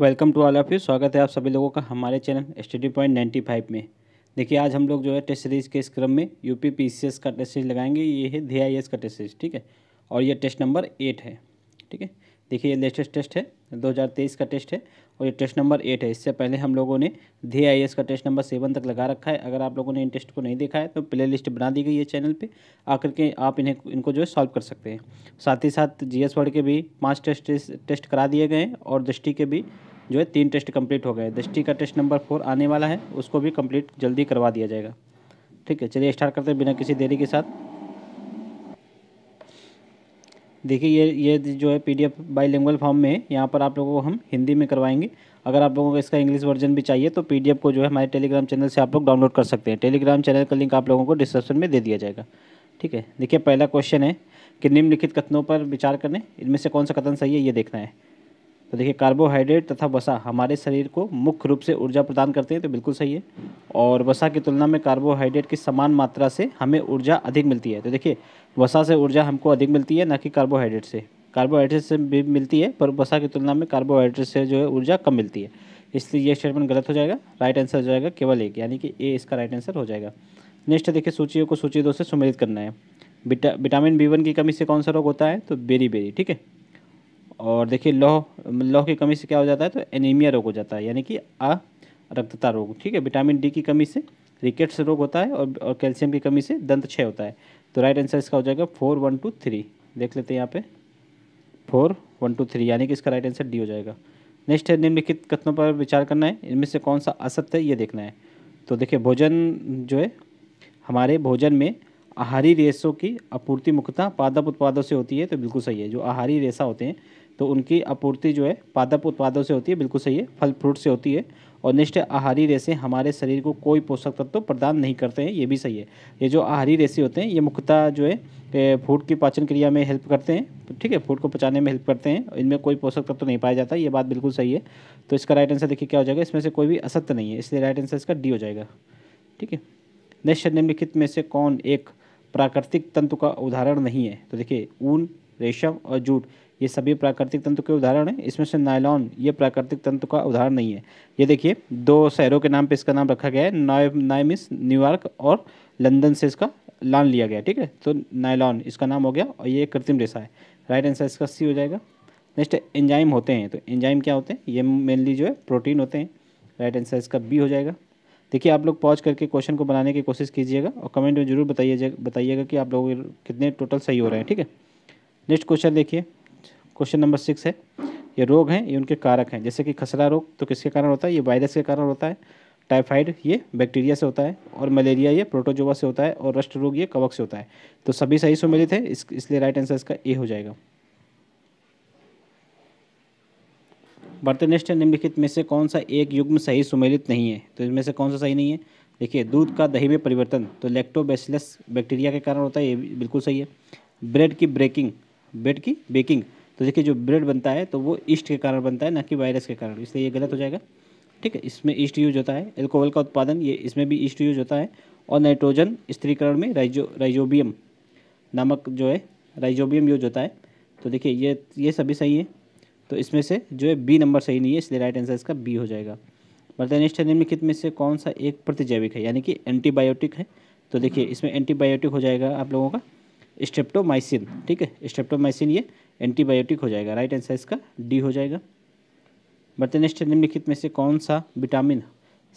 welcome to all of you स्वागत है आप सभी लोगों का हमारे channel study point ninety five में देखिए आज हम लोग जो है टेस्ट सीरीज़ के इस क्रम में यूपी पीसीएस का टेस्ट सीरीज लगाएंगे ये है एस का टेस्ट सीरीज ठीक है और ये टेस्ट नंबर एट है ठीक है देखिए ये लेटेस्ट टेस्ट है तेईस का टेस्ट है और ये टेस्ट नंबर एट है इससे पहले हम लोगों ने धे आई एस का टेस्ट नंबर सेवन तक लगा रखा है अगर आप लोगों ने इन टेस्ट को नहीं देखा है तो प्ले लिस्ट बना दी गई है चैनल पे आकर के आप इन्हें इनको जो है सॉल्व कर सकते हैं साथ ही साथ जी एस वर्ड के भी पाँच टेस्ट टेस्ट करा दिए गए हैं और दृष्टि के भी जो है तीन टेस्ट कंप्लीट हो गए दृष्टि का टेस्ट नंबर फोर आने वाला है उसको भी कंप्लीट जल्दी करवा दिया जाएगा ठीक है चलिए स्टार्ट करते हैं बिना किसी देरी के साथ देखिए ये ये जो है पी डी एफ फॉर्म में है यहाँ पर आप लोगों को हम हिंदी में करवाएंगे अगर आप लोगों को इसका इंग्लिश वर्जन भी चाहिए तो पी को जो है हमारे टेलीग्राम चैनल से आप लोग डाउनलोड कर सकते हैं टेलीग्राम चैनल का लिंक आप लोगों को डिस्क्रिप्शन में दे दिया जाएगा ठीक है देखिए पहला क्वेश्चन है कि निम्नलिखित कथनों पर विचार करने इनमें से कौन सा कथन सही है ये देखना है तो देखिए कार्बोहाइड्रेट तथा वसा हमारे शरीर को मुख्य रूप से ऊर्जा प्रदान करते हैं तो बिल्कुल सही है और वसा की तुलना में कार्बोहाइड्रेट की समान मात्रा से हमें ऊर्जा अधिक मिलती है तो देखिए वसा से ऊर्जा हमको अधिक मिलती है ना कि कार्बोहाइड्रेट से कार्बोहाइड्रेट से भी मिलती है पर वसा की तुलना में कार्बोहाइड्रेट से जो है ऊर्जा कम मिलती है इसलिए यह स्टेटमेंट गलत हो जाएगा राइट आंसर हो जाएगा केवल एक यानी कि ए इसका राइट आंसर हो जाएगा नेक्स्ट देखिए सूचियों को सूची दो से सुमेलित करना है विटामिन बी वन की कमी से कौन सा रोग होता है तो बेरी बेरी ठीक है और देखिए लौह लौह की कमी से क्या हो जाता है तो एनीमिया रोग हो जाता है यानी कि आ रक्तता रोग ठीक है विटामिन डी की कमी से रिकेट्स रोग होता है और, और कैल्शियम की कमी से दंत क्षय होता है तो राइट आंसर इसका हो जाएगा फोर वन टू थ्री देख लेते हैं यहाँ पे फोर वन टू थ्री यानी कि इसका राइट आंसर डी हो जाएगा नेक्स्ट है निम्नलिखित कथनों पर विचार करना है इनमें से कौन सा असत्य है ये देखना है तो देखिए भोजन जो है हमारे भोजन में आहारी रेशों की आपूर्ति मुख्यतः पादप उत्पादों से होती है तो बिल्कुल सही है जो आहारी रेशा होते हैं तो उनकी आपूर्ति जो है पादप उत्पादों से होती है बिल्कुल सही है फल फ्रूट से होती है और निष्ठ आहारी रेसे हमारे शरीर को कोई पोषक तत्व तो प्रदान नहीं करते हैं ये भी सही है ये जो आहारी रेसे होते हैं ये मुख्यतः जो है फूड की पाचन क्रिया में हेल्प करते हैं ठीक है फूड को पचाने में हेल्प करते हैं इनमें कोई पोषक तत्व तो नहीं पाया जाता ये बात बिल्कुल सही है तो इसका राइट आंसर देखिए क्या हो जाएगा इसमें से कोई भी असत्य नहीं है इसलिए राइट आंसर इसका डी हो जाएगा ठीक है निश्चय निम्नलिखित में से कौन एक प्राकृतिक तंतु का उदाहरण नहीं है तो देखिए ऊन रेशम और जूट ये सभी प्राकृतिक तंत्र के उदाहरण हैं इसमें से नायलॉन ये प्राकृतिक तंत्र का उदाहरण नहीं है ये देखिए दो शहरों के नाम पे इसका नाम रखा गया है नाइमिस न्यूयॉर्क और लंदन से इसका लान लिया गया ठीक है तो नायलॉन इसका नाम हो गया और ये कृत्रिम रेशा है राइट आंसर इसका सी हो जाएगा नेक्स्ट एंजाइम होते हैं तो एंजाइम क्या होते हैं ये मेनली जो है प्रोटीन होते हैं राइट आंसर इसका बी हो जाएगा देखिए आप लोग पॉज करके क्वेश्चन को बनाने की कोशिश कीजिएगा और कमेंट में जरूर बताइए बताइएगा कि आप लोग कितने टोटल सही हो रहे हैं ठीक है नेक्स्ट क्वेश्चन देखिए क्वेश्चन नंबर सिक्स है ये रोग हैं ये उनके कारक हैं जैसे कि खसरा रोग तो किसके कारण होता है ये वायरस के कारण होता है टाइफाइड ये बैक्टीरिया से होता है और मलेरिया ये प्रोटोजोवा से होता है और रष्ट रोग ये कवक से होता है तो सभी सही सम्मिलित है इस, इसलिए राइट आंसर इसका ए हो जाएगा बढ़ते नेक्स्ट निम्नलिखित में से कौन सा एक युग्म सही सुमेलित नहीं है तो इसमें से कौन सा सही नहीं है देखिए दूध का दही में परिवर्तन तो लेक्टोबेसिलस बैक्टीरिया के कारण होता है ये बिल्कुल सही है ब्रेड की ब्रेकिंग ब्रेड की बेकिंग तो देखिए जो ब्रेड बनता है तो वो ईस्ट के कारण बनता है ना कि वायरस के कारण इसलिए ये गलत हो जाएगा ठीक है इसमें ईस्ट यूज होता है एल्कोहल का उत्पादन ये इसमें भी ईस्ट यूज होता है और नाइट्रोजन स्त्रीकरण में राइजो राइजोबियम नामक जो है राइजोबियम यूज होता है तो देखिए ये ये सभी सही है तो इसमें से जो है बी नंबर सही नहीं है इसलिए राइट आंसर इसका बी हो जाएगा वर्तनिष्ठ निम्नलिखित में से कौन सा एक प्रतिजैविक है यानी कि एंटीबायोटिक है तो देखिए इसमें एंटीबायोटिक हो जाएगा आप लोगों का स्टेप्टोमाइसिन ठीक है स्टेप्टोमाइसिन ये एंटीबायोटिक हो जाएगा राइट आंसर इसका डी हो जाएगा बर्तनिष्ठ निम्नलिखित में से कौन सा विटामिन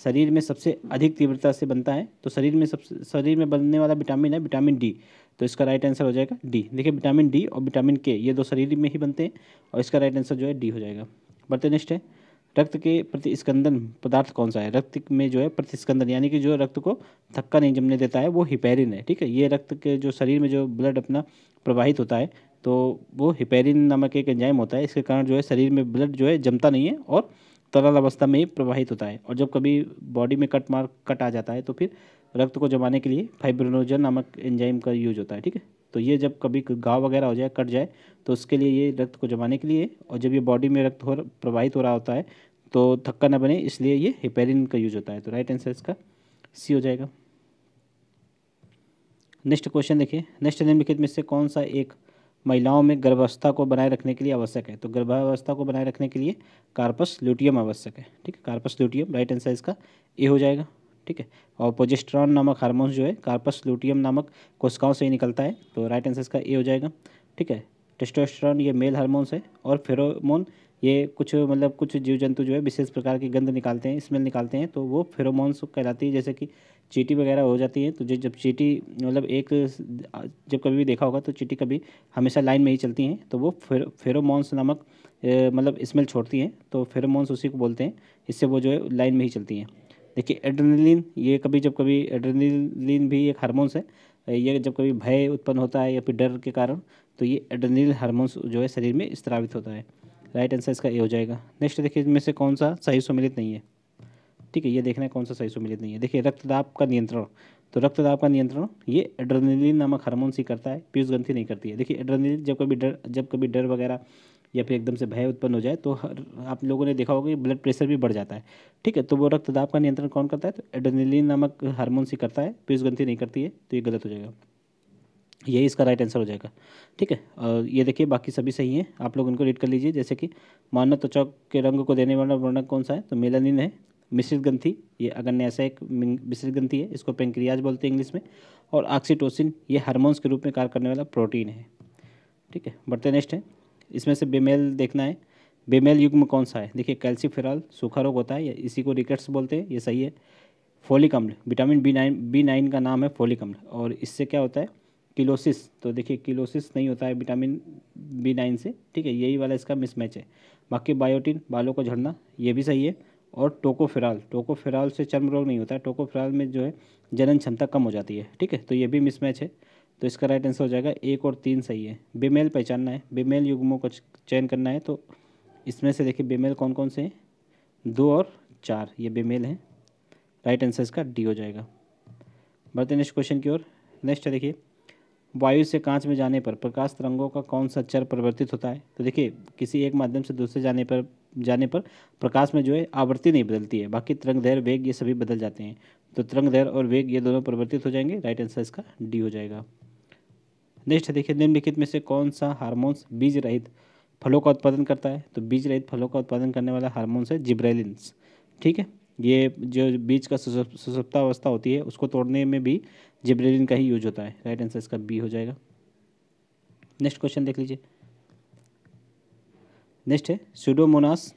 शरीर में सबसे अधिक तीव्रता से बनता है तो शरीर में सबसे शरीर में बनने वाला विटामिन है विटामिन डी तो इसका राइट आंसर हो जाएगा डी देखिए विटामिन डी और विटामिन के ये दो शरीर में ही बनते हैं और इसका राइट आंसर जो है डी हो जाएगा बर्तनिष्ठ है रक्त के प्रतिस्कंदन पदार्थ कौन सा है रक्त में जो है प्रतिस्कंदन यानी कि जो रक्त को थक्का नहीं जमने देता है वो हिपेरिन है ठीक है ये रक्त के जो शरीर में जो ब्लड अपना प्रवाहित होता है तो वो हिपेरिन नामक एक एंजाइम होता है इसके कारण जो है शरीर में ब्लड जो है जमता नहीं है और तरल अवस्था में ही प्रवाहित होता है और जब कभी बॉडी में कट मार कट आ जाता है तो फिर रक्त को जमाने के लिए फाइब्रोनोजन नामक एंजाइम का यूज होता है ठीक है तो ये जब कभी घाव वगैरह हो जाए कट जाए तो उसके लिए ये रक्त को जमाने के लिए और जब ये बॉडी में रक्त हो प्रवाहित हो रहा होता है तो थक्का ना बने इसलिए ये हिपेरिन का यूज होता है तो राइट आंसर इसका सी हो जाएगा नेक्स्ट क्वेश्चन देखिए नेक्स्ट निम्नलिखित में से कौन सा एक महिलाओं में गर्भावस्था को बनाए रखने के लिए आवश्यक है तो गर्भावस्था को बनाए रखने के लिए कार्पस ल्यूटियम आवश्यक है ठीक है कार्पस ल्यूटियम राइट आंसर इसका ए हो जाएगा ठीक है और पोजेस्ट्रॉन नामक हार्मोन्स जो है कार्पस ल्यूटियम नामक कोशिकाओं से ही निकलता है तो राइट आंसर इसका ए हो जाएगा ठीक है टेस्टोस्ट्रॉन ये मेल हार्मोन्स है और फेरोमोन ये कुछ मतलब कुछ जीव जंतु जो है विशेष प्रकार की गंध निकालते हैं स्मेल निकालते हैं तो वो फेरोमोन्स कहलाती है जैसे कि चीटी वगैरह हो जाती है तो जो जब चीटी मतलब एक जब कभी भी देखा होगा तो चीटी कभी हमेशा लाइन में ही चलती हैं तो वो फेर फेरोमोन्स नामक मतलब स्मेल छोड़ती हैं तो फेरोमोन्स उसी को बोलते हैं इससे वो जो है लाइन में ही चलती हैं देखिए एड्रेनलिन ये कभी जब कभी एड्रेनलिन भी एक हारमोन्स है ये जब कभी भय उत्पन्न होता है या फिर डर के कारण तो ये एड्रेनलिन हारमोन्स जो है शरीर में स्त्रावित होता है राइट आंसर इसका ए हो जाएगा नेक्स्ट देखिए इसमें से कौन सा सही सम्मिलित नहीं है ठीक है ये देखना है कौन सा सही सम्मिलित नहीं है देखिए रक्तदाब का नियंत्रण तो रक्तदाब का नियंत्रण ये एड्रेनलिन नामक हार्मोन सी करता है पीयूष ग्रंथि नहीं करती है देखिए एड्रेनलिन जब कभी डर जब कभी डर वगैरह या फिर एकदम से भय उत्पन्न हो जाए तो आप लोगों ने देखा होगा कि ब्लड प्रेशर भी बढ़ जाता है ठीक है तो वो रक्तदाब का नियंत्रण कौन करता है तो एड्रेनलिन नामक हार्मोन सी करता है पीयूष ग्रंथि नहीं करती है तो ये गलत हो जाएगा यही इसका राइट आंसर हो जाएगा ठीक है और ये देखिए बाकी सभी सही हैं आप लोग इनको रीड कर लीजिए जैसे कि मानव त्वचा के रंग को देने वाला वर्णक कौन सा है तो मेलानिन है मिश्रित ग्रंथी ये अगर ऐसा एक मिश्रित ग्रंथी है इसको पेंक्रियाज बोलते हैं इंग्लिश में और ऑक्सीटोसिन ये हार्मोन्स के रूप में कार्य करने वाला प्रोटीन है ठीक है बढ़ते नेक्स्ट है इसमें से बेमेल देखना है बेमेल युग्म कौन सा है देखिए कैल्सीफेराल सूखा रोग होता है इसी को रिकेट्स बोलते हैं ये सही है फोलिक अम्ल vitamin B nine B nine का नाम है फोलिक अम्ल और इससे क्या होता है किलोसिस तो देखिए किलोसिस नहीं होता है विटामिन बी नाइन से ठीक है यही वाला इसका मिसमैच है बाकी बायोटिन बालों को झड़ना ये भी सही है और टोकोफेराल टोकोफेराल से चर्म रोग नहीं होता है टोकोफेराल में जो है जनन क्षमता कम हो जाती है ठीक है तो ये भी मिसमैच है तो इसका राइट आंसर हो जाएगा एक और तीन सही है बेमेल पहचानना है बेमेल युग्मों का चयन करना है तो इसमें से देखिए बेमेल कौन कौन से हैं दो और चार ये बेमेल हैं राइट आंसर इसका डी हो जाएगा बढ़ते नेक्स्ट क्वेश्चन की ओर नेक्स्ट है देखिए वायु से कांच में जाने पर प्रकाश तरंगों का कौन सा चर परिवर्तित होता है तो देखिए किसी एक माध्यम से दूसरे जाने पर जाने पर प्रकाश में जो है आवृत्ति नहीं बदलती है बाकी तरंग धैर्य वेग ये सभी बदल जाते हैं तो तरंग धैर्य और वेग ये दोनों परिवर्तित हो जाएंगे राइट आंसर इसका डी हो जाएगा नेक्स्ट देखिए निम्नलिखित में से कौन सा हार्मोन्स बीज रहित फलों का उत्पादन करता है तो बीज रहित फलों का उत्पादन करने वाला हार्मोन्स है जिब्रेलिन्स ठीक है ये जो बीच का सुसप्ता अवस्था होती है उसको तोड़ने में भी जिब्रेलिन का ही यूज होता है राइट आंसर इसका बी हो जाएगा नेक्स्ट क्वेश्चन देख लीजिए नेक्स्ट है सूडोमोनास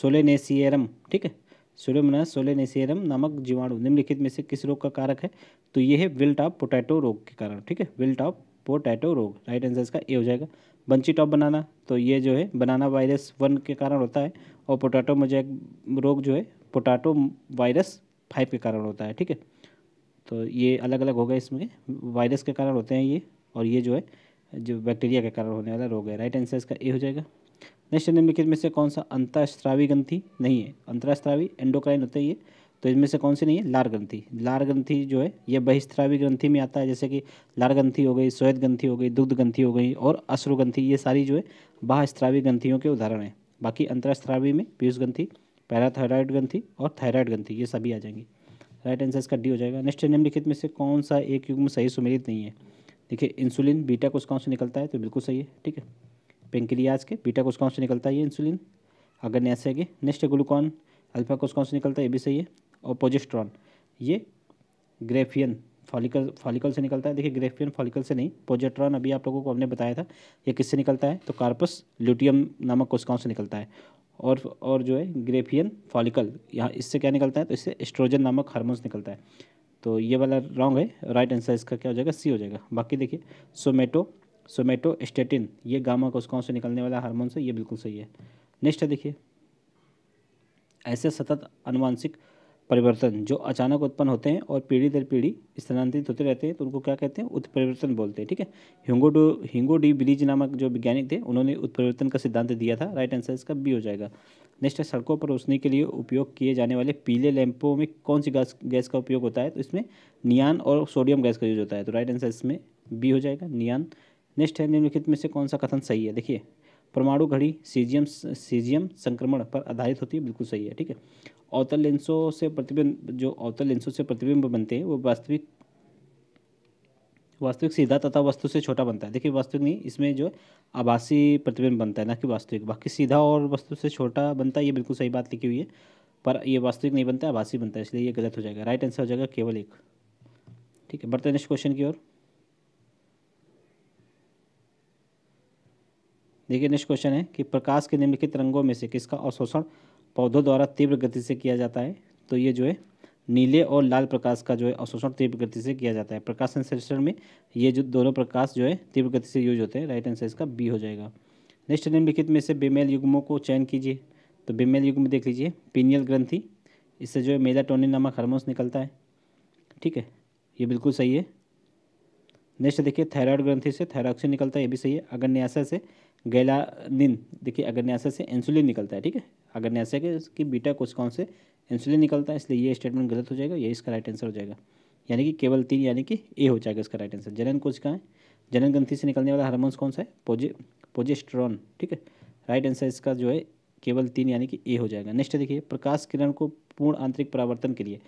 सोलेनेसियरम ठीक है सूडोमोनास सोलेनेसियरम नामक जीवाणु निम्नलिखित में से किस रोग का कारक है तो ये है विल्ट ऑफ पोटैटो रोग के कारण ठीक है विल्ट ऑफ पोटैटो रोग राइट आंसर इसका ए हो जाएगा बंची टॉप बनाना तो ये जो है बनाना वायरस वन के कारण होता है और पोटैटो मोजैक रोग जो है पोटाटो वायरस फाइव के कारण होता है ठीक है तो ये अलग अलग हो गए इसमें वायरस के कारण होते हैं ये और ये जो है जो बैक्टीरिया के कारण होने वाला रोग है राइट आंसर इसका ए हो जाएगा नेक्स्ट निम्नलिखित में से कौन सा अंतरास्त्रावी ग्रंथी नहीं है अंतरास्त्रावी एंडोक्राइन होते हैं ये तो इसमें से कौन सी नहीं है लार ग्रंथी लार ग्रंथी जो है ये बहिस्त्रावी ग्रंथि में आता है जैसे कि लार ग्रंथी हो गई श्वेत ग्रंथि हो गई दुग्ध ग्रंथी हो गई और अश्रुग्रंथी ये सारी जो है बाहस्त्रावी ग्रंथियों के उदाहरण हैं बाकी अंतरास्त्रावी में पीयूष ग्रंथी पैराथायराइड ग्रंथि और थायराइड ग्रंथि ये सभी आ जाएंगी राइट आंसर इसका डी हो जाएगा नेक्स्ट निम्नलिखित में से कौन सा एक युग में सही सुमेलित नहीं है देखिए इंसुलिन बीटा कुछ कौन से निकलता है तो बिल्कुल सही है ठीक है पेंक्रियाज के बीटा कुछ कौन से निकलता है ये इंसुलिन अगर नैसे है नेक्स्ट ग्लूकॉन अल्फा कौन से निकलता है ये भी सही है और पोजिस्ट्रॉन ये ग्रेफियन फॉलिकल फॉलिकल से निकलता है देखिए ग्रेफियन फॉलिकल से नहीं पोजेट्रॉन अभी आप लोगों को हमने बताया था ये किससे निकलता है तो कार्पस ल्यूटियम नामक कोशिकाओं से निकलता है और और जो है ग्रेफियन फॉलिकल यहाँ इससे क्या निकलता है तो इससे एस्ट्रोजन नामक हार्मोन्स निकलता है तो ये वाला रॉन्ग है राइट आंसर इसका क्या हो जाएगा सी हो जाएगा बाकी देखिए सोमेटो सोमेटो स्टेटिन ये गामा कौन से निकलने वाला हारमोन्स है ये बिल्कुल सही है नेक्स्ट है देखिए ऐसे सतत अनुवांशिक परिवर्तन जो अचानक उत्पन्न होते हैं और पीढ़ी दर पीढ़ी स्थानांतरित होते रहते हैं तो उनको क्या कहते हैं उत्परिवर्तन बोलते हैं ठीक है Hugo de Hugo de Vries नामक जो वैज्ञानिक थे उन्होंने उत्परिवर्तन का सिद्धांत दिया था राइट आंसर इसका बी हो जाएगा नेक्स्ट है सड़कों पर रोशनी के लिए उपयोग किए जाने वाले पीले लैंपों में कौन सी गैस गैस का उपयोग होता है तो इसमें नियान और सोडियम गैस का यूज होता है तो राइट आंसर इसमें बी हो जाएगा नियान नेक्स्ट है निम्नलिखित में से कौन सा कथन सही है देखिए परमाणु घड़ी सीजियम सीजियम संक्रमण पर आधारित होती है बिल्कुल सही है ठीक है अवतल लेंसों से प्रतिबिंब जो अवतल लेंसों से प्रतिबिंब बनते हैं वो वास्तविक वास्तविक सीधा तथा वस्तु से छोटा बनता है देखिए वास्तविक नहीं इसमें जो आभासी प्रतिबिंब बनता है ना कि वास्तविक बाकी सीधा और वस्तु से छोटा बनता है ये बिल्कुल सही बात लिखी हुई है पर ये वास्तविक नहीं बनता है आभासी बनता है इसलिए ये गलत हो जाएगा राइट आंसर हो जाएगा केवल एक ठीक है बढ़ते नेक्स्ट क्वेश्चन की ओर देखिए नेक्स्ट क्वेश्चन है कि प्रकाश के निम्नलिखित रंगों में से किसका अवशोषण पौधों द्वारा तीव्र गति से किया जाता है तो ये जो है नीले और लाल प्रकाश का जो है अवशोषण तीव्र गति से किया जाता है प्रकाश संश्लेषण में ये जो दोनों प्रकाश जो है तीव्र गति से यूज होते हैं राइट आंसर इसका बी हो जाएगा नेक्स्ट निम्नलिखित में से बेमेल युग्मों को चयन कीजिए तो बेमेल युग्म देख लीजिए पीनियल ग्रंथि इससे जो है मेलाटोनिन नामक हार्मोन्स निकलता है ठीक है ये बिल्कुल सही है नेक्स्ट देखिए थायराइड ग्रंथि से थायरॉक्सिन निकलता है ये भी सही है अगन्याशय से गैलानिन देखिए अगन्याशय से इंसुलिन निकलता है ठीक है अगन्याशय के की बीटा कोशिकाओं से इंसुलिन निकलता है इसलिए ये स्टेटमेंट गलत हो जाएगा ये इसका राइट आंसर हो जाएगा यानी कि केवल तीन यानी कि ए हो जाएगा इसका राइट आंसर जनन कोशिकाएं जनन ग्रंथि से निकलने वाला हारमोन्स कौन सा है पोजे पोजेस्ट्रॉन ठीक है राइट आंसर इसका जो है केवल तीन यानी कि ए हो जाएगा नेक्स्ट देखिए प्रकाश किरण को पूर्ण आंतरिक परावर्तन के लिए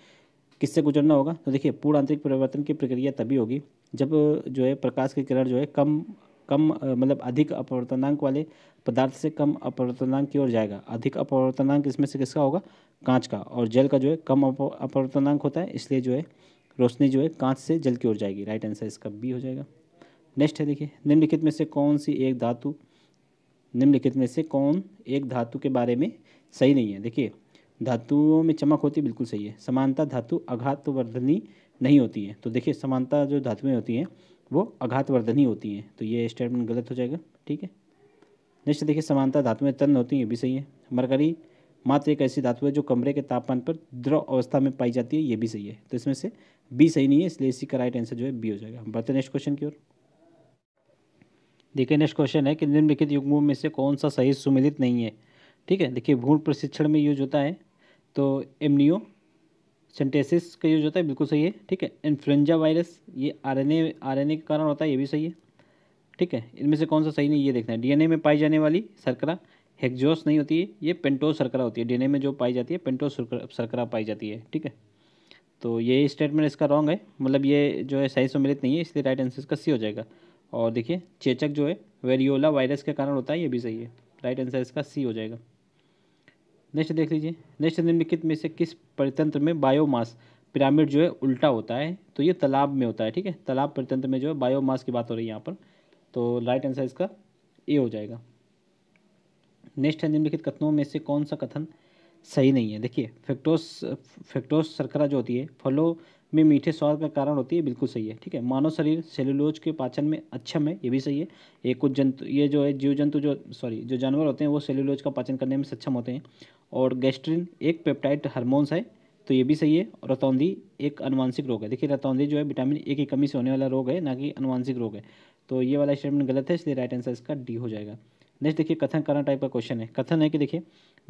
किससे गुजरना होगा तो देखिए पूर्ण आंतरिक परिवर्तन की प्रक्रिया तभी होगी जब जो है प्रकाश की किरण जो है कम कम मतलब अधिक अपवर्तनांक वाले पदार्थ से कम अपवर्तनांक की ओर जाएगा अधिक अपवर्तनांक इसमें से किसका होगा कांच का और जल का जो है कम अपवर्तनांक होता है इसलिए जो है रोशनी जो है कांच से जल की ओर जाएगी राइट आंसर इसका बी हो जाएगा नेक्स्ट है देखिए निम्नलिखित में से कौन सी एक धातु निम्नलिखित में से कौन एक धातु के बारे में सही नहीं है देखिए धातुओं में चमक होती है बिल्कुल सही है समानता धातु आघातवर्धनी नहीं होती है तो देखिए समानता जो धातुएँ होती हैं वो अघातवर्धनी होती हैं तो ये स्टेटमेंट गलत हो जाएगा ठीक है नेक्स्ट देखिए समानता धातुएँ तन होती हैं ये भी सही है मरकरी मात्र एक ऐसी धातु है जो कमरे के तापमान पर द्रव अवस्था में पाई जाती है ये भी सही है तो इसमें से बी सही नहीं है इसलिए इसी का राइट आंसर जो है बी हो जाएगा बढ़ते नेक्स्ट क्वेश्चन की ओर देखिए नेक्स्ट क्वेश्चन है कि निम्नलिखित युग्मों में से कौन सा सही सुमिलित नहीं है ठीक है देखिए भूण प्रशिक्षण में यूज होता है तो एमनियो सेंटेसिस का यूज होता है बिल्कुल सही है ठीक है इन्फ्लुंजा वायरस ये आरएनए आरएनए के कारण होता है ये भी सही है ठीक है इनमें से कौन सा सही नहीं ये देखना है डीएनए में पाई जाने वाली सरकरा हेक्जोस नहीं होती है ये पेंटोस सरकरा होती है डीएनए में जो पाई जाती है पेंटोस सरकरा पाई जाती है ठीक है तो ये स्टेटमेंट इसका रॉन्ग है मतलब ये जो है सही सम्मिलित नहीं है इसलिए राइट आंसर इसका सी हो जाएगा और देखिए चेचक जो है वेरियोला वायरस के कारण होता है ये भी सही है राइट आंसर इसका सी हो जाएगा नेक्स्ट देख लीजिए नेक्स्ट निम्नलिखित में से किस परितंत्र में बायोमास पिरामिड जो है उल्टा होता है तो ये तालाब में होता है ठीक है तालाब परितंत्र में जो है बायोमास की बात हो रही है यहाँ पर तो राइट आंसर इसका ए हो जाएगा नेक्स्ट है निम्नलिखित कथनों में से कौन सा कथन सही नहीं है देखिए फेक्टोस फेक्टोस शर्करा जो होती है फलों में मीठे स्वाद का कारण होती है बिल्कुल सही है ठीक है मानव शरीर सेलुलोज के पाचन में अक्षम है ये भी सही है ये कुछ जंतु ये जो है जीव जंतु जो सॉरी जो जानवर होते हैं वो सेलुलोज का पाचन करने में सक्षम होते हैं और गैस्ट्रिन एक पेप्टाइड हार्मोन्स है तो ये भी सही है और रतौंधी एक अनुवांशिक रोग है देखिए रतौंधी जो है विटामिन ए की कमी से होने वाला रोग है ना कि अनुवांशिक रोग है तो ये वाला स्टेटमेंट गलत है इसलिए राइट आंसर इसका डी हो जाएगा नेक्स्ट देखिए कथन करना टाइप का क्वेश्चन है कथन है कि देखिए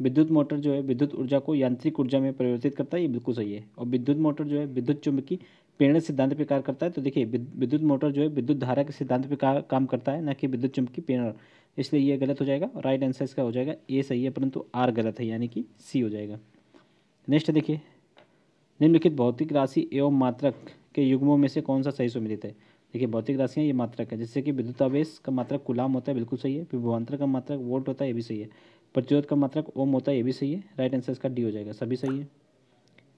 विद्युत मोटर जो है विद्युत ऊर्जा को यांत्रिक ऊर्जा में परिवर्तित करता है ये बिल्कुल सही है और विद्युत मोटर जो है विद्युत चुंबकी प्रेरण सिद्धांत पर कार्य करता है तो देखिए विद्युत मोटर जो है विद्युत धारा के सिद्धांत पर काम करता है ना कि विद्युत चुंबकी प्रेरण इसलिए ये गलत हो जाएगा राइट आंसर इसका हो जाएगा ए सही है परंतु आर गलत है यानी कि सी हो जाएगा नेक्स्ट देखिए निम्नलिखित भौतिक राशि एवं मात्रक के युग्मों में से कौन सा सही सुमिलित है देखिए भौतिक राशियाँ ये मात्रक है जैसे कि विद्युतावेश का मात्रक गुलाम होता है बिल्कुल सही है विभवान्तर का मात्रक वोल्ट होता है ये भी सही है प्रतिरोध का मात्रक ओम होता है ये भी सही है राइट आंसर इसका डी हो जाएगा सभी सही है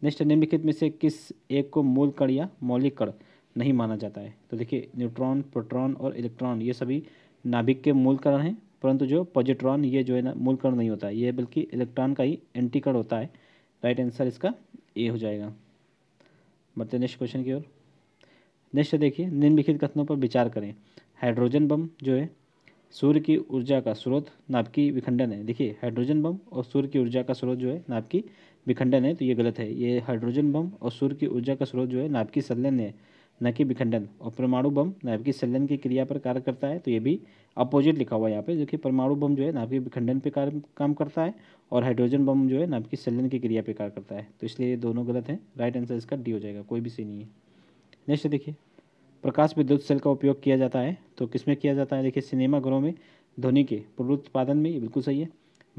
नेक्स्ट निम्नलिखित में से किस एक को मूल कण या मौलिक कण नहीं माना जाता है तो देखिए न्यूट्रॉन प्रोट्रॉन और इलेक्ट्रॉन ये सभी नाभिक के मूल कण हैं परंतु जो पॉजिट्रॉन ये जो है ना मूल कण नहीं होता ये बल्कि इलेक्ट्रॉन का ही एंटी कण होता है राइट आंसर इसका ए हो जाएगा बढ़ते नेक्स्ट क्वेश्चन की ओर नेक्स्ट देखिए निम्नलिखित कथनों पर विचार करें हाइड्रोजन बम जो है सूर्य की ऊर्जा का स्रोत नाभिकीय विखंडन है देखिए हाइड्रोजन बम और सूर्य की ऊर्जा का स्रोत जो है नाभिकीय विखंडन है तो ये गलत है ये हाइड्रोजन बम और सूर्य की ऊर्जा का स्रोत जो है नाभिकीय संलयन है न कि विखंडन और परमाणु बम नाभिक की की क्रिया पर कार्य करता है तो ये भी अपोजिट लिखा हुआ है यहाँ पे जो कि परमाणु बम जो है नाभिक के विखंडन पे कार्य काम करता है और हाइड्रोजन बम जो है नाभिक की की क्रिया पे कार्य करता है तो इसलिए ये दोनों गलत हैं राइट आंसर इसका डी हो जाएगा कोई भी सही नहीं है नेक्स्ट देखिए प्रकाश विद्युत सेल का उपयोग किया जाता है तो किस में किया जाता है देखिए सिनेमा घरों में ध्वनि के पुनरुत्पादन में ये बिल्कुल सही है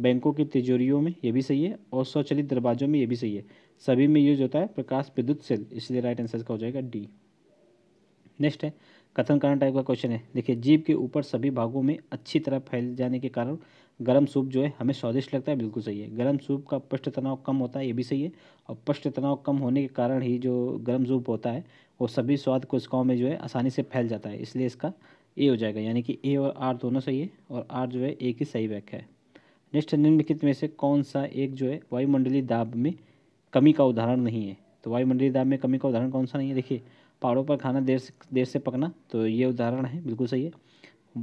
बैंकों की तिजोरियों में ये भी सही है और स्वचलित दरवाजों में ये भी सही है सभी में यूज होता है प्रकाश विद्युत सेल इसलिए राइट आंसर का हो जाएगा डी नेक्स्ट है कथन कारण टाइप का क्वेश्चन है देखिए जीभ के ऊपर सभी भागों में अच्छी तरह फैल जाने के कारण गर्म सूप जो है हमें स्वादिष्ट लगता है बिल्कुल सही है गर्म सूप का पृष्ठ तनाव कम होता है ये भी सही है और पृष्ठ तनाव कम होने के कारण ही जो गर्म सूप होता है वो सभी स्वाद कोशिकाओं में जो है आसानी से फैल जाता है इसलिए इसका ए हो जाएगा यानी कि ए और आर दोनों सही है और आर जो है ए की सही व्याख्या है नेक्स्ट निम्नलिखित में से कौन सा एक जो है वायुमंडलीय दाब में कमी का उदाहरण नहीं है तो वायुमंडलीय दाब में कमी का उदाहरण कौन सा नहीं है देखिए पहाड़ों पर खाना देर से देर से पकना तो ये उदाहरण है बिल्कुल सही है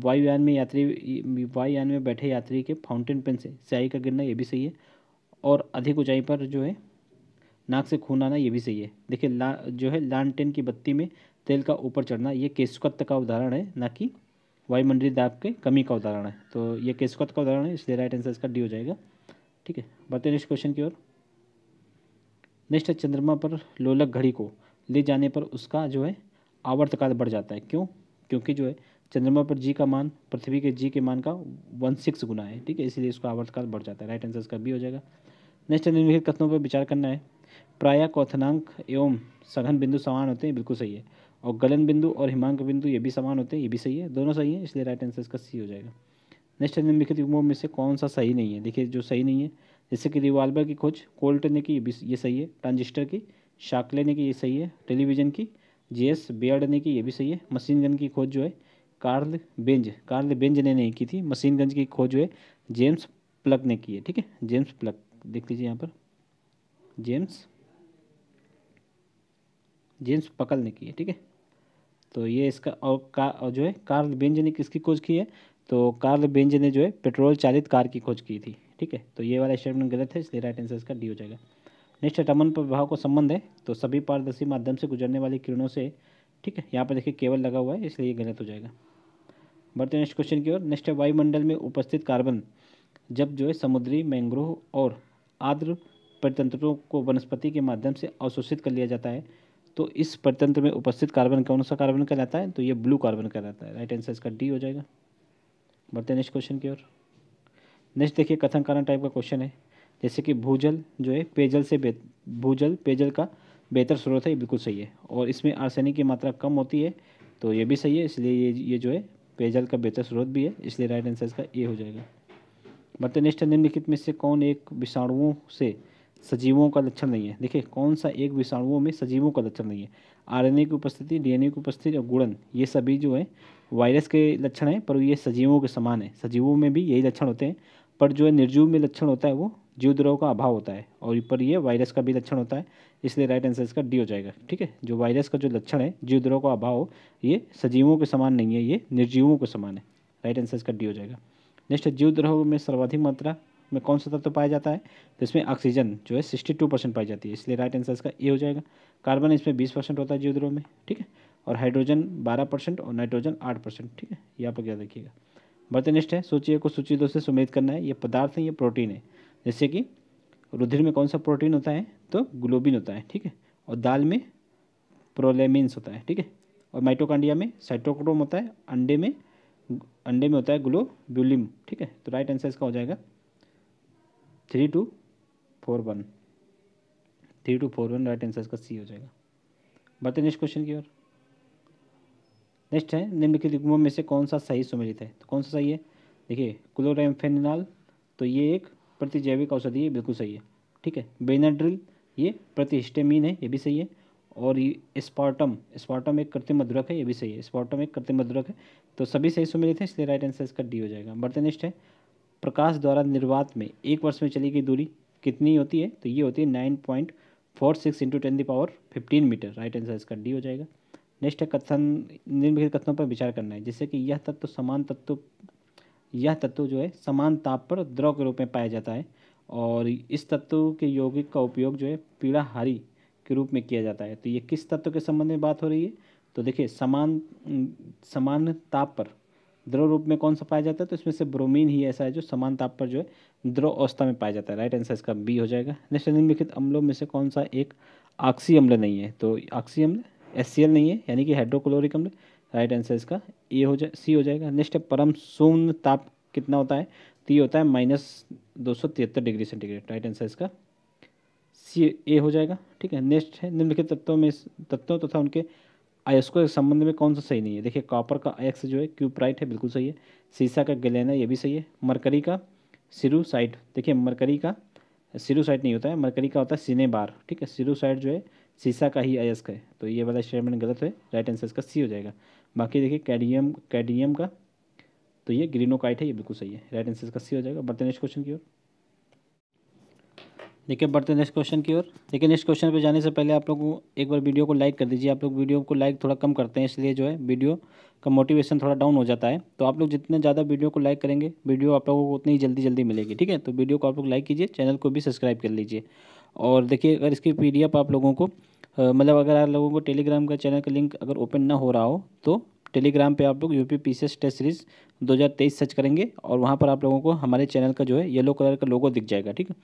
वायुयान में यात्री वायुयान में बैठे यात्री के फाउंटेन पेन से स्याही का गिरना ये भी सही है और अधिक ऊंचाई पर जो है नाक से खून आना ये भी सही है देखिए ला जो है लालटेन की बत्ती में तेल का ऊपर चढ़ना ये केसुकत्व का उदाहरण है ना कि वायुमंडली दाब के कमी का उदाहरण है तो ये केशुकत्व का उदाहरण है इसलिए राइट आंसर इसका डी हो जाएगा ठीक है बढ़ते नेक्स्ट क्वेश्चन की ओर नेक्स्ट है चंद्रमा पर लोलक घड़ी को ले जाने पर उसका जो है आवर्तकाल बढ़ जाता है क्यों क्योंकि जो है चंद्रमा पर जी का मान पृथ्वी के जी के मान का वन सिक्स गुना है ठीक है इसलिए इसका आवर्तकाल बढ़ जाता है राइट आंसर इसका बी हो जाएगा नेक्स्ट निम्नलिखित कथनों पर विचार करना है प्राय कौथनांक एवं सघन बिंदु समान होते हैं बिल्कुल सही है और गलन बिंदु और हिमांक बिंदु ये भी समान होते हैं ये भी सही है दोनों सही है इसलिए राइट आंसर इसका सी हो जाएगा नेक्स्ट निम्नलिखित युगों में से कौन सा सही नहीं है देखिए जो सही नहीं है जैसे कि रिवाल्वर की खोज कोल्ट ने की ये सही है ट्रांजिस्टर की शाकले ने की ये सही है टेलीविज़न की जे एस ने की ये भी सही है मशीन गन की खोज जो है कार्ल बेंज कार्ल बेंज ने नहीं की थी मशीन गंज की खोज जो है जेम्स प्लग ने की है ठीक है जेम्स प्लग देख लीजिए यहाँ पर जेम्स जेम्स पकल ने की है ठीक है तो ये इसका और का और जो है कार्ल बेंज ने किसकी खोज की है तो कार्ल बेंज ने जो है पेट्रोल चालित कार की खोज की थी ठीक है तो ये वाला स्टेटमेंट गलत है इसलिए राइट आंसर इसका डी हो जाएगा नेक्स्ट है प्रभाव को संबंध है तो सभी पारदर्शी माध्यम से गुजरने वाली किरणों से ठीक है यहाँ पर देखिए केवल लगा हुआ है इसलिए गलत हो जाएगा बढ़ते नेक्स्ट क्वेश्चन की ओर नेक्स्ट है वायुमंडल में उपस्थित कार्बन जब जो है समुद्री मैंग्रोव और आर्द्र परितंत्रों को वनस्पति के माध्यम से अवशोषित कर लिया जाता है तो इस परितंत्र में उपस्थित कार्बन कौन सा कार्बन कहलाता है तो ये ब्लू कार्बन कहलाता है राइट आंसर इसका डी हो जाएगा बढ़ते नेक्स्ट क्वेश्चन की ओर नेक्स्ट देखिए कथन कारण टाइप का क्वेश्चन है जैसे कि भूजल जो है पेयजल से भूजल पेयजल का बेहतर स्रोत है ये बिल्कुल सही है और इसमें आर्सेनिक की मात्रा कम होती है तो ये भी सही है इसलिए ये ये जो है पेयजल का बेहतर स्रोत भी है इसलिए राइट आंसर इसका ये हो जाएगा बर्तनिष्ठ निम्नलिखित में से कौन एक विषाणुओं से सजीवों का लक्षण नहीं है देखिए कौन सा एक विषाणुओं में सजीवों का लक्षण नहीं है आरएनए की उपस्थिति डीएनए की उपस्थिति और गुड़न ये सभी जो है वायरस के लक्षण हैं पर ये सजीवों के समान है सजीवों में भी यही लक्षण होते हैं पर जो है निर्जीव में लक्षण होता है वो जीवद्रोह का अभाव होता है और पर ये वायरस का भी लक्षण होता है इसलिए राइट आंसर इसका डी हो जाएगा ठीक है जो वायरस का जो लक्षण है जीवद्रोह का अभाव ये सजीवों के समान नहीं है ये निर्जीवों के समान है राइट आंसर इसका डी हो जाएगा नेक्स्ट जीवद्रोह में सर्वाधिक मात्रा में कौन सा तत्व पाया जाता है तो इसमें ऑक्सीजन जो है सिक्सटी टू परसेंट पाई जाती है इसलिए राइट आंसर इसका ए हो जाएगा कार्बन इसमें बीस परसेंट होता है जीवद्रोह में ठीक है और हाइड्रोजन बारह परसेंट और नाइट्रोजन आठ परसेंट ठीक है ये आप याद रखिएगा बर्तनिष्ठ है सोचिए को सूची दो से सुमेलित करना है ये पदार्थ है ये प्रोटीन है जैसे कि रुधिर में कौन सा प्रोटीन होता है तो ग्लोबिन होता है ठीक है और दाल में प्रोलेमिन्स होता है ठीक है और माइटोकांडिया में साइटोक्रोम होता है अंडे में अंडे में होता है ग्लोब्यूलिम ठीक है तो राइट आंसर इसका हो जाएगा three two four one three two four one right answer इसका सी हो जाएगा बढ़ते नेक्स्ट क्वेश्चन की ओर नेक्स्ट है निम्नलिखित युग्मों में से कौन सा सही सुमेलित है तो कौन सा सही है देखिए क्लोरेम्फेनॉल तो ये एक प्रतिजैविक औषधि ये बिल्कुल सही है ठीक है बेनाड्रिल ये प्रतिहिस्टेमीन है ये भी सही है और ये स्पार्टम स्पार्टम एक कृत्रिम मधुरक है ये भी सही है स्पार्टम एक कृत्रिम मधुरक है तो सभी सही सुमिलित थे इसलिए राइट आंसर इसका डी हो जाएगा बढ़ते है प्रकाश द्वारा निर्वात में एक वर्ष में चली गई दूरी कितनी होती है तो ये होती है nine point four six into ten the power fifteen metre right answer इसका डी हो जाएगा नेक्स्ट है कथन निम्नलिखित कथनों पर विचार करना है जैसे कि यह तत्व तो समान तत्व तो यह तत्व जो है समान ताप पर द्रव के रूप में पाया जाता है और इस तत्व के यौगिक का उपयोग जो है पीड़ाहारी के रूप में किया जाता है तो ये किस तत्व के संबंध में बात हो रही है तो देखिए समान समान ताप पर द्रव रूप में कौन सा पाया जाता है तो इसमें से ब्रोमीन ही ऐसा है जो समान ताप पर जो है द्रव अवस्था में पाया जाता है राइट आंसर इसका बी हो जाएगा नेक्स्ट निम्नलिखित अम्लों में से कौन सा एक ऑक्सी अम्ल नहीं है तो ऑक्सी अम्ल एस नहीं है यानी कि हाइड्रोक्लोरिक अम्ल राइट आंसर इसका ए हो जाए सी हो जाएगा नेक्स्ट है परम शून्य ताप कितना होता है तो ये होता है माइनस दो सौ तिहत्तर डिग्री सेंटीग्रेड राइट आंसर इसका सी ए हो जाएगा ठीक है नेक्स्ट है निम्नलिखित तत्वों में तत्वों तथा तो उनके आयस्को के संबंध में कौन सा सही नहीं है देखिए कॉपर का एक्स जो है क्यूब राइट है बिल्कुल सही है सीसा का गलेना ये भी सही है मरकरी का सिरूसाइड देखिए मरकरी का साइट नहीं होता है मरकरी का होता है सीने बार ठीक है सिरूसाइड जो है सीसा का ही अयस्क है तो ये वाला स्टेटमेंट गलत है राइट आंसर इसका सी हो जाएगा बाकी देखिए कैडियम कैडियम का तो ये ग्रीनोकाइट है ये बिल्कुल सही है राइट आंसर इसका सी हो जाएगा बढ़ते नेक्स्ट क्वेश्चन की ओर देखिए बढ़ते नेक्स्ट क्वेश्चन की ओर देखिए नेक्स्ट क्वेश्चन पे जाने से पहले आप लोग एक बार वीडियो को लाइक कर दीजिए आप लोग वीडियो को लाइक थोड़ा कम करते हैं इसलिए जो है वीडियो का मोटिवेशन थोड़ा डाउन हो जाता है तो आप लोग जितने ज़्यादा वीडियो को लाइक करेंगे वीडियो आप लोगों को उतनी ही जल्दी जल्दी मिलेगी ठीक है तो वीडियो को आप लोग लाइक कीजिए चैनल को भी सब्सक्राइब कर लीजिए और देखिए अगर इसकी पी आप लोगों को मतलब अगर आप लोगों को टेलीग्राम का चैनल का लिंक अगर ओपन ना हो रहा हो तो टेलीग्राम पे आप लोग UP PCS test series 2023 search करेंगे और वहाँ पर आप लोगों को हमारे चैनल का जो है येलो कलर का लोगो दिख जाएगा ठीक है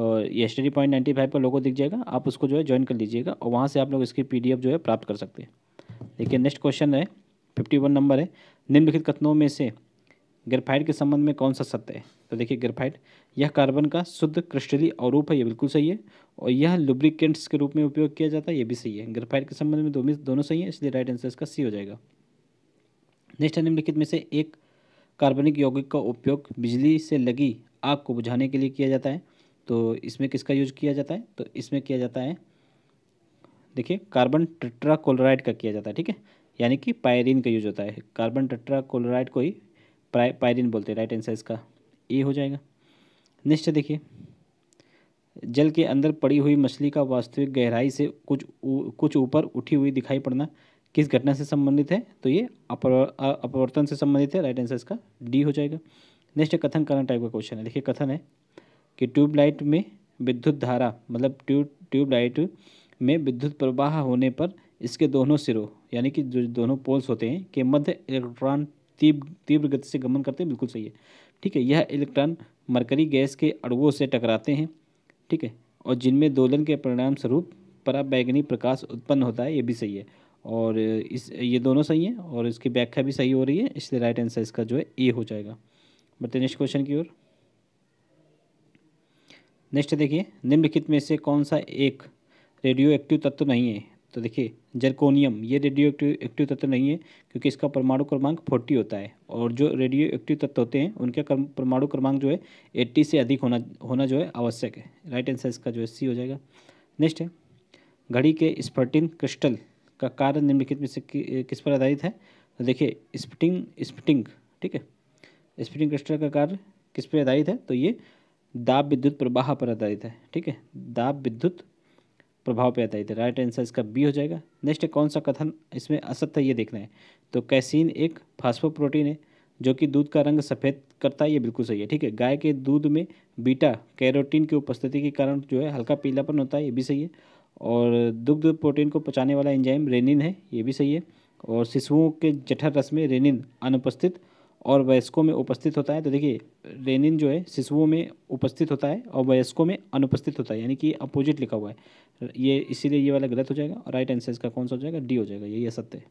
और ये स्टडी पॉइंट नाइन्टी फाइव का लोगो दिख जाएगा आप उसको जो है ज्वाइन कर लीजिएगा और वहाँ से आप लोग इसकी पी जो है प्राप्त कर सकते हैं देखिए नेक्स्ट क्वेश्चन है फिफ्टी वन नंबर है निम्नलिखित कथनों में से ग्रेफाइट के संबंध में कौन सा सत्य है तो देखिए ग्रेफाइट यह कार्बन का शुद्ध क्रिस्टली अवरूप है ये बिल्कुल सही है और यह लुब्रिकेंट्स के रूप में उपयोग किया जाता है ये भी सही है ग्रेफाइट के संबंध में दोनों दोनों सही है इसलिए राइट आंसर इसका सी हो जाएगा नेक्स्ट है निम्नलिखित में से एक कार्बनिक यौगिक का उपयोग बिजली से लगी आग को बुझाने के लिए किया जाता है तो इसमें किसका यूज किया जाता है तो इसमें किया जाता है देखिए कार्बन टेट्राक्लोराइड का किया जाता है ठीक है यानी कि पायरिन का यूज होता है कार्बन टेट्राक्लोराइड को ही पायरिन बोलते हैं राइट आंसर इसका ए हो जाएगा नेक्स्ट देखिए जल के अंदर पड़ी हुई मछली का वास्तविक गहराई से कुछ उ, कुछ ऊपर उठी हुई दिखाई पड़ना किस घटना से संबंधित है तो ये अपवर्तन से संबंधित है राइट आंसर इसका डी हो जाएगा नेक्स्ट कथन करण टाइप का क्वेश्चन है देखिए कथन है कि ट्यूबलाइट में विद्युत धारा मतलब ट्यूब ट्यूबलाइट में विद्युत प्रवाह होने पर इसके दोनों सिरों यानी कि जो दोनों पोल्स होते हैं के मध्य इलेक्ट्रॉन तीव्र तीव्र गति से गमन करते हैं बिल्कुल सही है ठीक है यह इलेक्ट्रॉन मरकरी गैस के अड़ुओं से टकराते हैं ठीक है और जिनमें दोलन के परिणाम स्वरूप पराबैगनी प्रकाश उत्पन्न होता है ये भी सही है और इस ये दोनों सही हैं और इसकी व्याख्या भी सही हो रही है इसलिए राइट आंसर इसका जो है ए हो जाएगा बढ़ते नेक्स्ट क्वेश्चन की ओर नेक्स्ट देखिए निम्नलिखित में से कौन सा एक रेडियो एक्टिव तत्व नहीं है तो देखिए जर्कोनियम ये रेडियो एक्टिव एक्टिव तत्व नहीं है क्योंकि इसका परमाणु क्रमांक फोर्टी होता है और जो रेडियो एक्टिव तत्व होते हैं उनका परमाणु क्रमांक जो है एट्टी से अधिक होना होना जो है आवश्यक है राइट आंसर इसका जो है सी हो जाएगा नेक्स्ट है घड़ी के स्पर्टिन क्रिस्टल का कार्य निम्नलिखित में से किस पर आधारित है तो देखिए स्पटिंग स्पिटिंग ठीक है स्पिटिंग क्रिस्टल का कार्य किस पर आधारित है तो ये दाब विद्युत प्रवाह पर आधारित है ठीक है दाब विद्युत प्रभाव पे आता है राइट आंसर इसका बी हो जाएगा नेक्स्ट कौन सा कथन इसमें असत्य ये देखना है तो कैसीन एक फास्फो प्रोटीन है जो कि दूध का रंग सफ़ेद करता है ये बिल्कुल सही है ठीक है गाय के दूध में बीटा कैरोटीन की उपस्थिति के कारण जो है हल्का पीलापन होता है ये भी सही है और दुग्ध प्रोटीन को पचाने वाला एंजाइम रेनिन है ये भी सही है और शिशुओं के जठर रस में रेनिन अनुपस्थित और वयस्कों में उपस्थित होता है तो देखिए रेनिन जो है शिशुओं में उपस्थित होता है और वयस्कों में अनुपस्थित होता है यानी कि अपोजिट लिखा हुआ है ये इसीलिए ये वाला गलत हो जाएगा और राइट आंसर इसका कौन सा हो जाएगा डी हो जाएगा यही असत्य है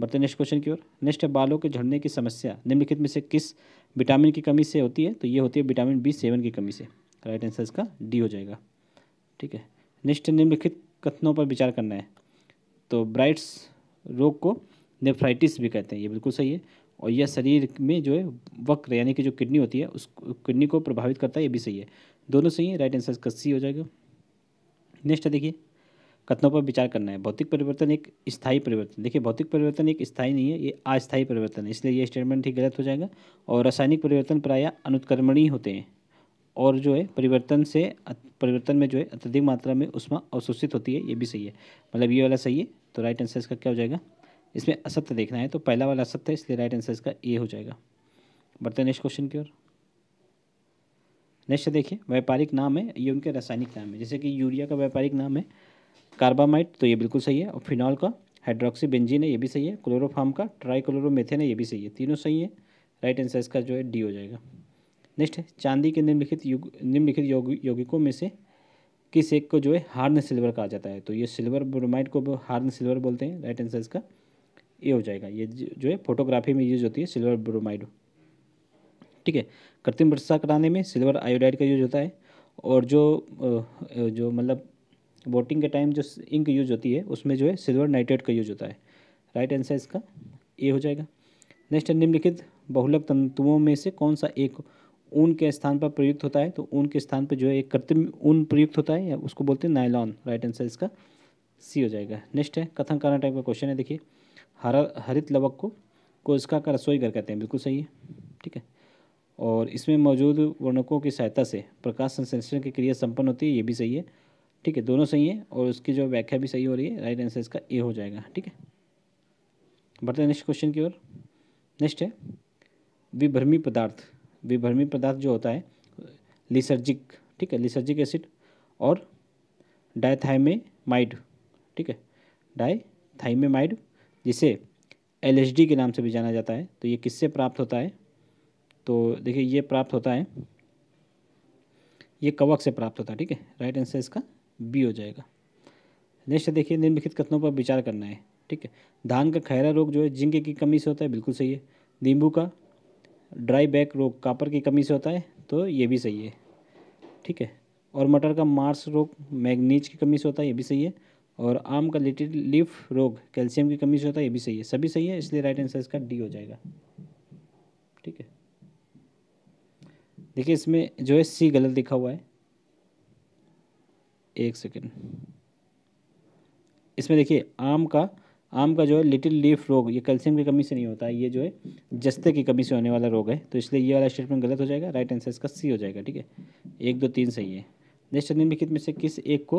बढ़ते नेक्स्ट क्वेश्चन की ओर नेक्स्ट है बालों के झड़ने की समस्या निम्नलिखित में से किस विटामिन की कमी से होती है तो ये होती है विटामिन बी सेवन की कमी से राइट आंसर इसका डी हो जाएगा ठीक है नेक्स्ट निम्नलिखित कथनों पर विचार करना है तो ब्राइट्स रोग को नेफ्राइटिस भी कहते हैं ये बिल्कुल सही है और यह शरीर में जो है वक्र यानी कि जो किडनी होती है उस किडनी को प्रभावित करता है ये भी सही है दोनों सही है राइट आंसर इसका सी हो जाएगा नेक्स्ट देखिए कथनों पर विचार करना है भौतिक परिवर्तन एक स्थायी परिवर्तन देखिए भौतिक परिवर्तन एक स्थायी नहीं है ये अस्थायी परिवर्तन है इसलिए ये स्टेटमेंट ही गलत हो जाएगा और रासायनिक परिवर्तन प्राय अनुत्कर्मणीय होते हैं और जो है परिवर्तन से परिवर्तन में जो है अत्यधिक मात्रा में उसमें अवशोषित होती है ये भी सही है मतलब ये वाला सही है तो राइट आंसर इसका क्या हो जाएगा इसमें असत्य देखना है तो पहला वाला असत्य है इसलिए राइट आंसर इसका ए हो जाएगा बढ़ते हैं नेक्स्ट क्वेश्चन की ओर नेक्स्ट देखिए व्यापारिक नाम है ये उनके रासायनिक नाम है जैसे कि यूरिया का व्यापारिक नाम है कार्बामाइट तो ये बिल्कुल सही है और फिनॉल का हाइड्रोक्सी बेंजिन है ये भी सही है क्लोरोफार्म का ट्राइक्लोरोमेथेन है ये भी सही है तीनों सही है राइट आंसर इसका जो है डी हो जाएगा नेक्स्ट है चांदी के निम्नलिखित युग निम्नलिखित यौग यौगिकों में से किस एक को जो है हार्न सिल्वर कहा जाता है तो ये सिल्वर ब्रोमाइड को हार्न सिल्वर बोलते हैं राइट आंसर इसका ये हो जाएगा ये जो है फोटोग्राफी में यूज होती है सिल्वर ब्रोमाइड ठीक है कृत्रिम वर्षा कराने में सिल्वर आयोडाइड का यूज होता है और जो जो मतलब वोटिंग के टाइम जो इंक यूज होती है उसमें जो है सिल्वर नाइट्रेट का यूज होता है राइट आंसर इसका ए हो जाएगा नेक्स्ट निम्नलिखित बहुलक तंतुओं में से कौन सा एक ऊन के स्थान पर प्रयुक्त होता है तो ऊन के स्थान पर जो है एक कृत्रिम ऊन प्रयुक्त होता है या उसको बोलते हैं नायलॉन राइट आंसर इसका सी हो जाएगा नेक्स्ट है कथन कारण टाइप का क्वेश्चन है देखिए हरा हरित लवक को कोशिका का रसोई घर कहते हैं बिल्कुल सही है ठीक है और इसमें मौजूद वर्णकों की सहायता से प्रकाश संश्लेषण की क्रिया संपन्न होती है ये भी सही है ठीक है दोनों सही है और उसकी जो व्याख्या भी सही हो रही है राइट आंसर इसका ए हो जाएगा ठीक है बढ़ते हैं नेक्स्ट क्वेश्चन की ओर नेक्स्ट है विभ्रमी पदार्थ विभ्रमी पदार्थ जो होता है लिसर्जिक ठीक है लिसर्जिक एसिड और डायथाइमेमाइड ठीक है थाइमेमाइड जिसे एल के नाम से भी जाना जाता है तो ये किससे प्राप्त होता है तो देखिए ये प्राप्त होता है ये कवक से प्राप्त होता है ठीक है राइट आंसर इसका बी हो जाएगा नेक्स्ट देखिए निम्नलिखित कथनों पर विचार करना है ठीक है धान का खैरा रोग जो है जिंक की कमी से होता है बिल्कुल सही है नींबू का ड्राई बैक रोग कापर की कमी से होता है तो ये भी सही है ठीक है और मटर का मार्स रोग मैगनीज की कमी से होता है ये भी सही है और आम का लिटिल लीफ रोग कैल्शियम की कमी से होता है ये भी सही है सभी सही है इसलिए राइट आंसर इसका डी हो जाएगा ठीक है देखिए इसमें जो है सी गलत लिखा हुआ है एक सेकेंड इसमें देखिए आम का आम का जो है लिटिल लीफ रोग ये कैल्शियम की कमी से नहीं होता है ये जो है जस्ते की कमी से होने वाला रोग है तो इसलिए ये वाला स्टेटमेंट गलत हो जाएगा राइट आंसर इसका सी हो जाएगा ठीक है एक दो तीन सही है नेक्स्ट निम्नलिखित में से किस एक को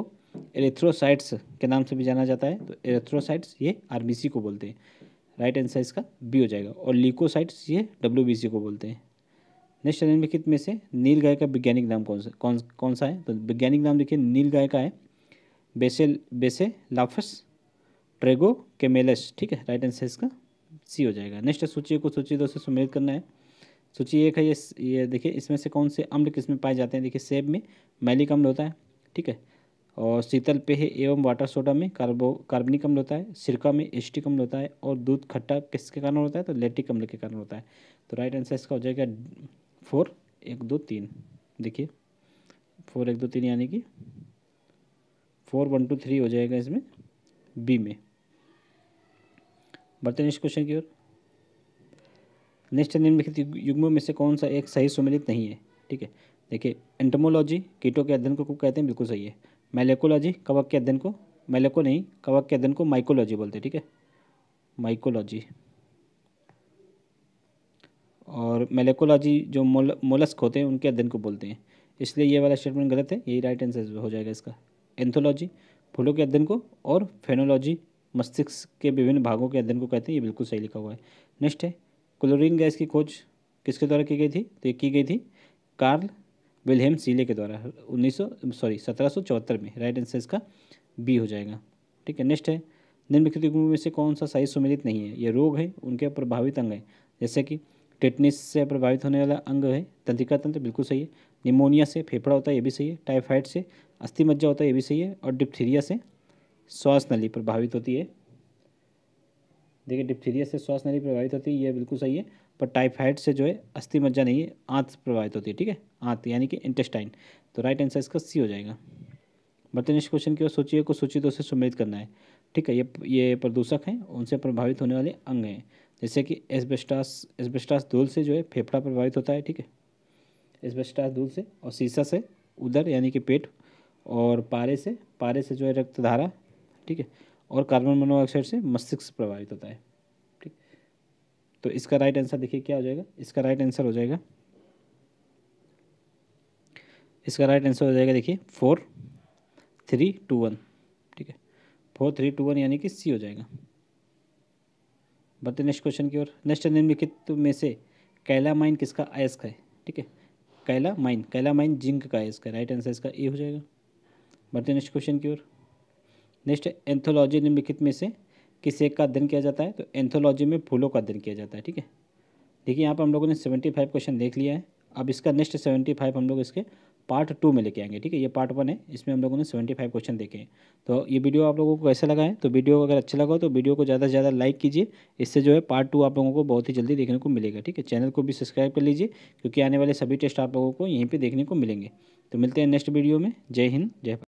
एरेथ्रोसाइट्स के नाम से भी जाना जाता है तो एरेथ्रोसाइट्स ये आरबीसी को बोलते हैं राइट आंसर इसका बी हो जाएगा और लीकोसाइट्स ये डब्ल्यू को बोलते हैं नेक्स्ट निम्नलिखित में से नील गाय का वैज्ञानिक नाम कौन सा कौन कौन सा है तो वैज्ञानिक नाम देखिए नील गाय का है बेसे बेसे लाफस ट्रेगो केमेलस ठीक है राइट आंसर इसका सी हो जाएगा नेक्स्ट सूची को सूची दो से करना है सूची एक है ये ये देखिए इसमें से कौन से अम्ल किस में पाए जाते हैं देखिए सेब में मैलिक अम्ल होता है ठीक है और शीतल पेह एवं वाटर सोडा में कार्बो कार्बनिक अम्ल होता है सिरका में एस्टिक अम्ल होता है और दूध खट्टा किसके कारण होता है तो लेटिक अम्ल के कारण होता है तो राइट आंसर इसका हो जाएगा फोर एक दो तीन देखिए फोर एक दो तीन यानी कि फोर वन टू थ्री हो जाएगा इसमें बी में बढ़ते नेक्स्ट क्वेश्चन की ओर नेक्स्ट निम्नलिखित युग्मों में से कौन सा एक सही सुमिलित नहीं है ठीक है देखिए एंटोमोलॉजी कीटों के अध्ययन को कहते हैं बिल्कुल सही है मैलेकोलॉजी कवक के अध्ययन को मैलेको नहीं कवक के अध्ययन को माइकोलॉजी बोलते हैं ठीक है माइकोलॉजी और मेलेकोलॉजी जो मोल मोलस्क होते हैं उनके अध्ययन को बोलते हैं इसलिए ये वाला स्टेटमेंट गलत है यही राइट आंसर हो जाएगा इसका एंथोलॉजी फूलों के अध्ययन को और फेनोलॉजी मस्तिष्क के विभिन्न भागों के अध्ययन को कहते हैं ये बिल्कुल सही लिखा हुआ है नेक्स्ट है क्लोरीन गैस की खोज किसके द्वारा की गई थी तो ये की गई थी कार्ल विलहेम सीले के द्वारा 1900 सॉरी सत्रह में राइट आंसर इसका बी हो जाएगा ठीक है नेक्स्ट है निम्नलिखित रोगों में से कौन सा सही सम्मिलित नहीं है ये रोग है उनके प्रभावित अंग है जैसे कि टेटनिस से प्रभावित होने वाला अंग है तंत्रिका तंत्र बिल्कुल सही है निमोनिया से फेफड़ा होता है ये भी सही है टाइफाइड से अस्थि मज्जा होता है ये भी सही है और डिप्थीरिया से श्वास नली प्रभावित होती है देखिए डिप्थीरिया से श्वास नली प्रभावित होती है ये बिल्कुल सही है पर टाइफाइड से जो है अस्थि मज्जा नहीं है आंत प्रभावित होती है ठीक है आंत यानी कि इंटेस्टाइन तो राइट आंसर इसका सी हो जाएगा बढ़ते नेक्स्ट क्वेश्चन की ओर सूची को सूचित उसे सम्मिलित करना है ठीक है ये ये प्रदूषक हैं उनसे प्रभावित होने वाले अंग हैं जैसे कि एसबेस्टास एसबेस्टास धूल से जो है फेफड़ा प्रभावित होता है ठीक है एसबेस्टास धूल से और शीशा से उधर यानी कि पेट और पारे से पारे से जो है रक्तधारा ठीक है और कार्बन मोनोऑक्साइड से मस्तिष्क प्रभावित होता है ठीक तो इसका राइट आंसर देखिए क्या हो जाएगा इसका राइट आंसर हो जाएगा इसका राइट आंसर हो जाएगा देखिए फोर थ्री टू वन ठीक है फोर थ्री टू वन यानी कि सी हो जाएगा बताइए नेक्स्ट क्वेश्चन की ओर नेक्स्ट निम्नलिखित में से कैला माइन किसका आयस्क है ठीक है calamine calamine zinc का आयस्क है राइट आंसर इसका ए हो जाएगा बढ़ते नेक्स्ट क्वेश्चन की ओर नेक्स्ट एंथोलॉजी निम्नलिखित में से किस एक का अध्ययन किया जाता है तो एंथोलॉजी में फूलों का अध्ययन किया जाता है ठीक है देखिए यहाँ पर हम लोगों ने सेवेंटी फाइव क्वेश्चन देख लिया है अब इसका नेक्स्ट सेवेंटी फाइव हम लोग इसके पार्ट टू में लेके आएंगे ठीक है ये पार्ट वन है इसमें हम लोगों ने सेवेंटी फाइव क्वेश्चन देखे हैं तो ये वीडियो आप लोगों को कैसा लगा है तो वीडियो अगर अच्छा लगा हो तो वीडियो को ज़्यादा से ज़्यादा लाइक कीजिए इससे जो है पार्ट टू आप लोगों को बहुत ही जल्दी देखने को मिलेगा ठीक है चैनल को भी सब्सक्राइब कर लीजिए क्योंकि आने वाले सभी टेस्ट आप लोगों को यहीं पर देखने को मिलेंगे तो मिलते हैं नेक्स्ट वीडियो में जय हिंद जय